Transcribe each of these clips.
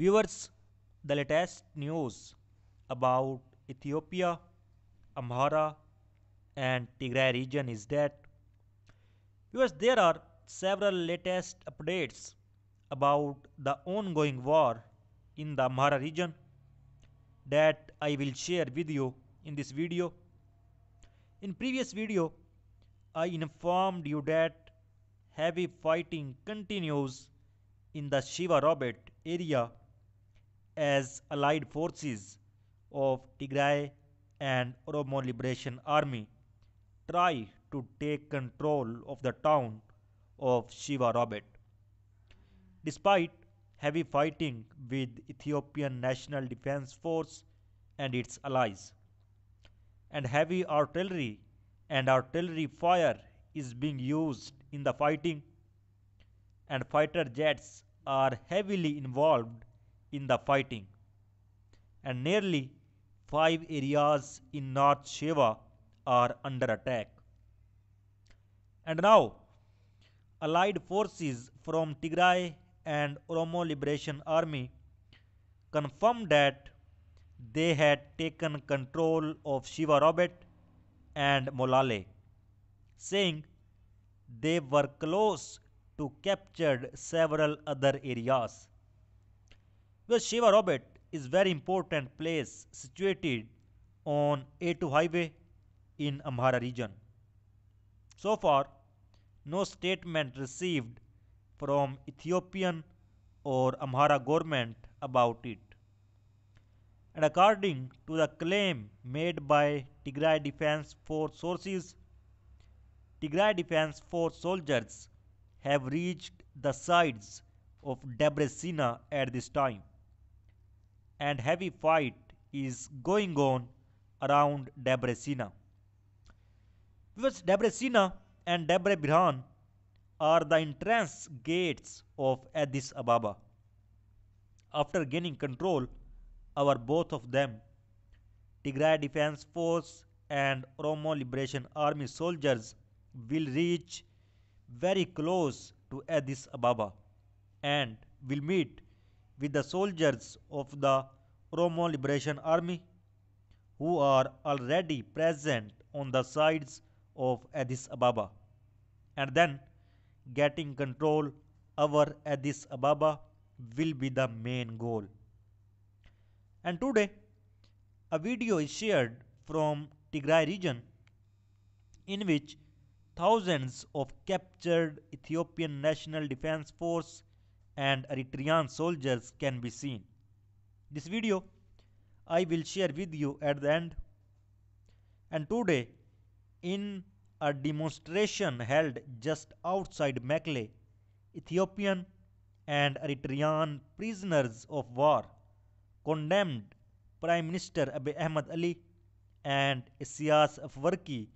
Viewers, the latest news about Ethiopia, Amhara and Tigray region is that viewers there are several latest updates about the ongoing war in the Amhara region that I will share with you in this video. In previous video I informed you that heavy fighting continues in the Shiva Robert area as allied forces of Tigray and Oromo Liberation Army try to take control of the town of Shiva Robert. Despite heavy fighting with Ethiopian National Defense Force and its allies, and heavy artillery and artillery fire is being used in the fighting, and fighter jets are heavily involved in the fighting, and nearly five areas in North Sheva are under attack. And now, allied forces from Tigray and Oromo Liberation Army confirmed that they had taken control of Shiva Robert and Molale, saying they were close to captured several other areas. Because Shiva Robert is very important place situated on A2 highway in Amhara region. So far, no statement received from Ethiopian or Amhara government about it. And according to the claim made by Tigray Defense Force sources, Tigray Defense Force soldiers have reached the sides of Debrecina at this time and heavy fight is going on around Debrecina. Because Debrecina and Debre Birhan are the entrance gates of Addis Ababa. After gaining control over both of them, Tigray Defense Force and Oromo Liberation Army soldiers will reach very close to Addis Ababa and will meet with the soldiers of the Romo Liberation Army who are already present on the sides of Addis Ababa and then getting control over Addis Ababa will be the main goal. And today a video is shared from Tigray region in which thousands of captured Ethiopian National Defense Force and Eritrean soldiers can be seen. This video I will share with you at the end. And today in a demonstration held just outside Mekele, Ethiopian and Eritrean prisoners of war condemned Prime Minister Abiy Ahmed Ali and Isaias Afwerki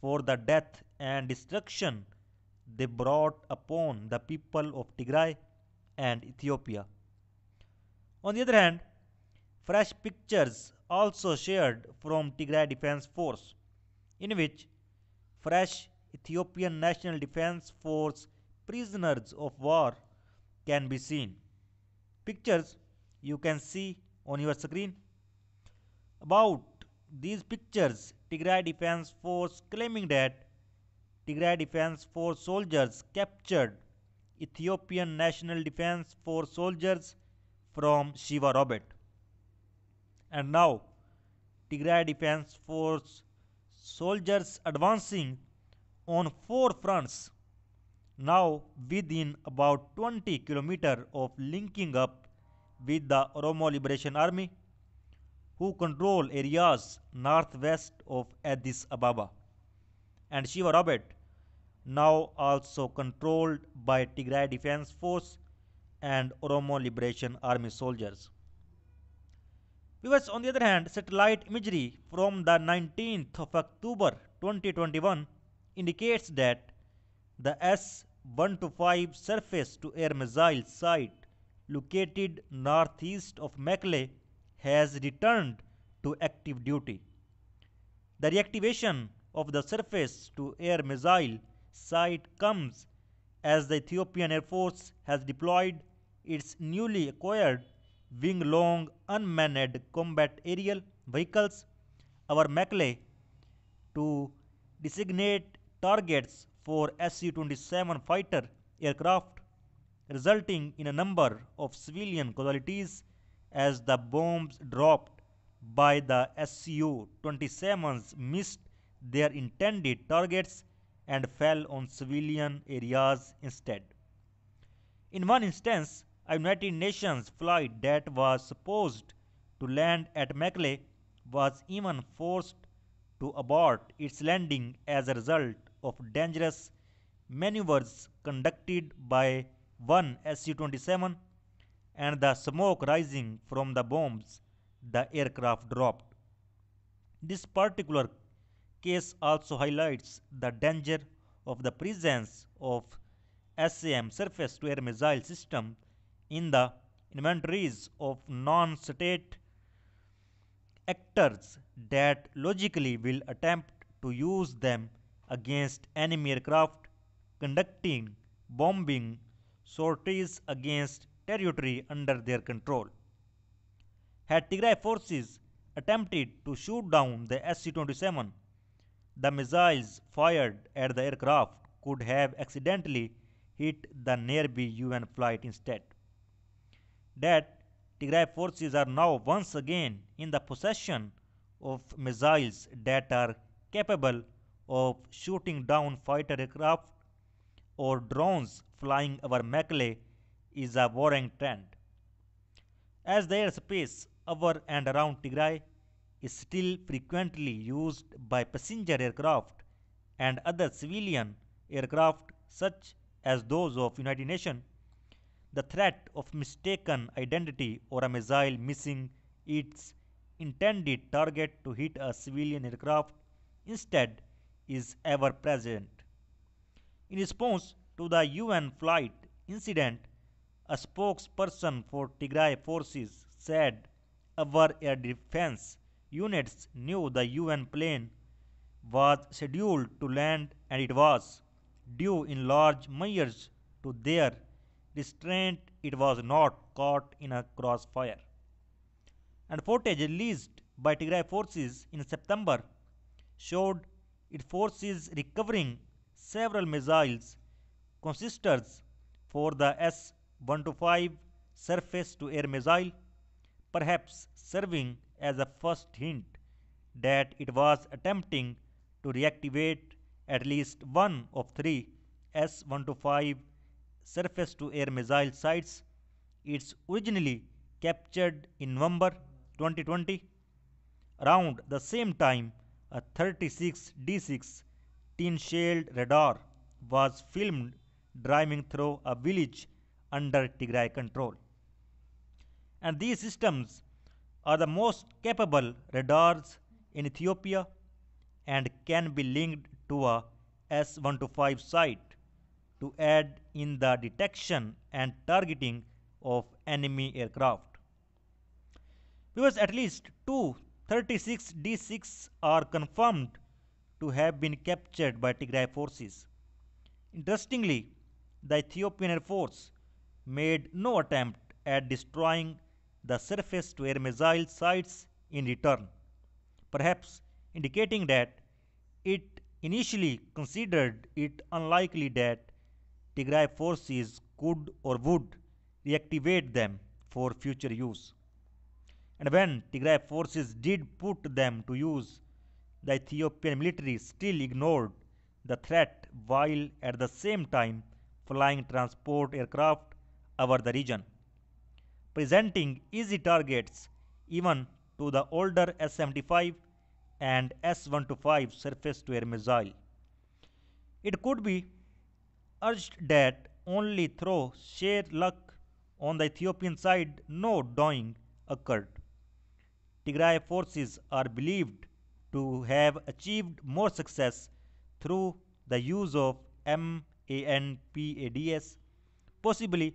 for the death and destruction they brought upon the people of Tigray and Ethiopia. On the other hand, fresh pictures also shared from Tigray Defense Force, in which fresh Ethiopian National Defense Force prisoners of war can be seen. Pictures you can see on your screen. About these pictures, Tigray Defense Force claiming that Tigray Defense Force soldiers captured Ethiopian National Defense Force soldiers from Shiva Robert. And now, Tigray Defense Force soldiers advancing on four fronts, now within about 20 kilometers of linking up with the Oromo Liberation Army, who control areas northwest of Addis Ababa. And Shiva Robert now also controlled by Tigray Defense Force and Oromo Liberation Army soldiers. Viewers, on the other hand, satellite imagery from the 19th of October 2021 indicates that the S-125 surface-to-air missile site located northeast of Mekelle has returned to active duty. The reactivation of the surface-to-air missile sight comes as the Ethiopian Air Force has deployed its newly acquired wing long unmanned combat aerial vehicles, our Macle, to designate targets for SU 27 fighter aircraft, resulting in a number of civilian casualties as the bombs dropped by the SU 27s missed their intended targets and fell on civilian areas instead. In one instance, a United Nations flight that was supposed to land at Mekelle was even forced to abort its landing as a result of dangerous maneuvers conducted by one SU 27 and the smoke rising from the bombs the aircraft dropped. This particular case also highlights the danger of the presence of SAM surface-to-air missile system in the inventories of non-state actors that logically will attempt to use them against enemy aircraft conducting bombing sorties against territory under their control. Had Tigray forces attempted to shoot down the SC-27 the missiles fired at the aircraft could have accidentally hit the nearby UN flight instead. That Tigray forces are now once again in the possession of missiles that are capable of shooting down fighter aircraft or drones flying over Mekele is a worrying trend. As the airspace over and around Tigray is still frequently used by passenger aircraft and other civilian aircraft such as those of United Nations, the threat of mistaken identity or a missile missing its intended target to hit a civilian aircraft instead is ever present. In response to the UN flight incident, a spokesperson for Tigray forces said our air defense units knew the UN plane was scheduled to land and it was due in large measures to their restraint it was not caught in a crossfire. And footage released by Tigray forces in September showed its forces recovering several missiles consisters for the S-125 surface-to-air missile, perhaps serving as a first hint that it was attempting to reactivate at least one of three S-125 surface-to-air missile sites it's originally captured in November 2020. Around the same time, a 36D6 tin-shelled radar was filmed driving through a village under Tigray control. And these systems are the most capable radars in Ethiopia and can be linked to a S125 site to aid in the detection and targeting of enemy aircraft. Because at least two 36 D6 are confirmed to have been captured by Tigray forces. Interestingly, the Ethiopian Air Force made no attempt at destroying the surface to air missile sites in return, perhaps indicating that it initially considered it unlikely that Tigray forces could or would reactivate them for future use. And when Tigray forces did put them to use, the Ethiopian military still ignored the threat while at the same time flying transport aircraft over the region presenting easy targets even to the older S-75 and S-125 surface-to-air missile. It could be urged that only through sheer luck on the Ethiopian side no doing occurred. Tigray forces are believed to have achieved more success through the use of MANPADS, possibly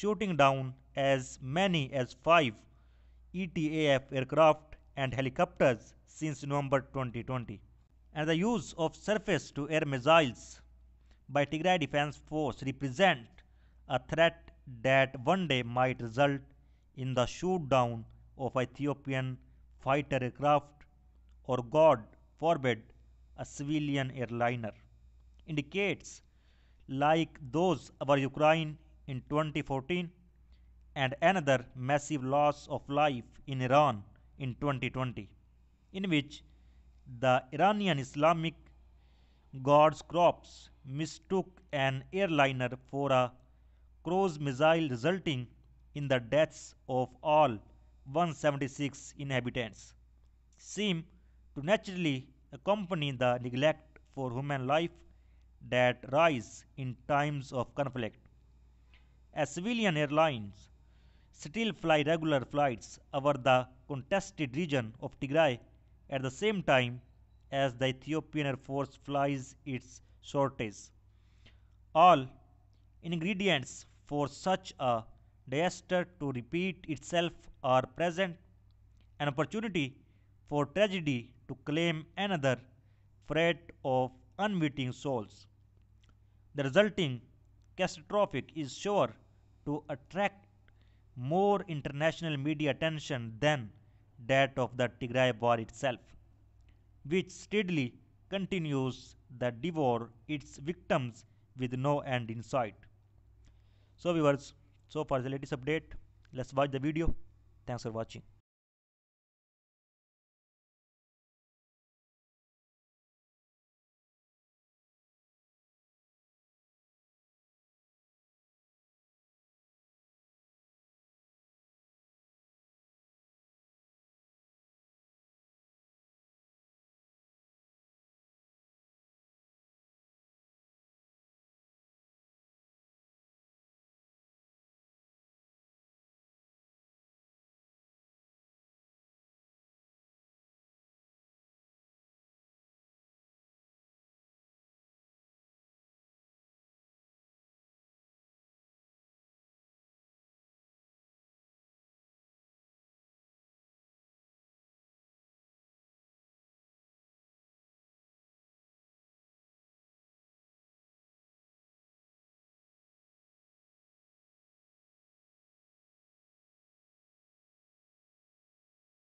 shooting down as many as five ETAF aircraft and helicopters since November 2020, and the use of surface-to-air missiles by Tigray Defense Force represent a threat that one day might result in the shootdown of Ethiopian fighter aircraft or God forbid a civilian airliner. Indicates like those over Ukraine in 2014 and another massive loss of life in Iran in 2020, in which the Iranian Islamic Guards Corps mistook an airliner for a cruise missile resulting in the deaths of all 176 inhabitants seem to naturally accompany the neglect for human life that rise in times of conflict. As civilian airlines Still, fly regular flights over the contested region of Tigray at the same time as the Ethiopian Air Force flies its sorties. All ingredients for such a disaster to repeat itself are present, an opportunity for tragedy to claim another freight of unwitting souls. The resulting catastrophe is sure to attract more international media attention than that of the Tigray war itself, which steadily continues to devour its victims with no end in sight. So viewers, so for the latest update, let's watch the video. Thanks for watching.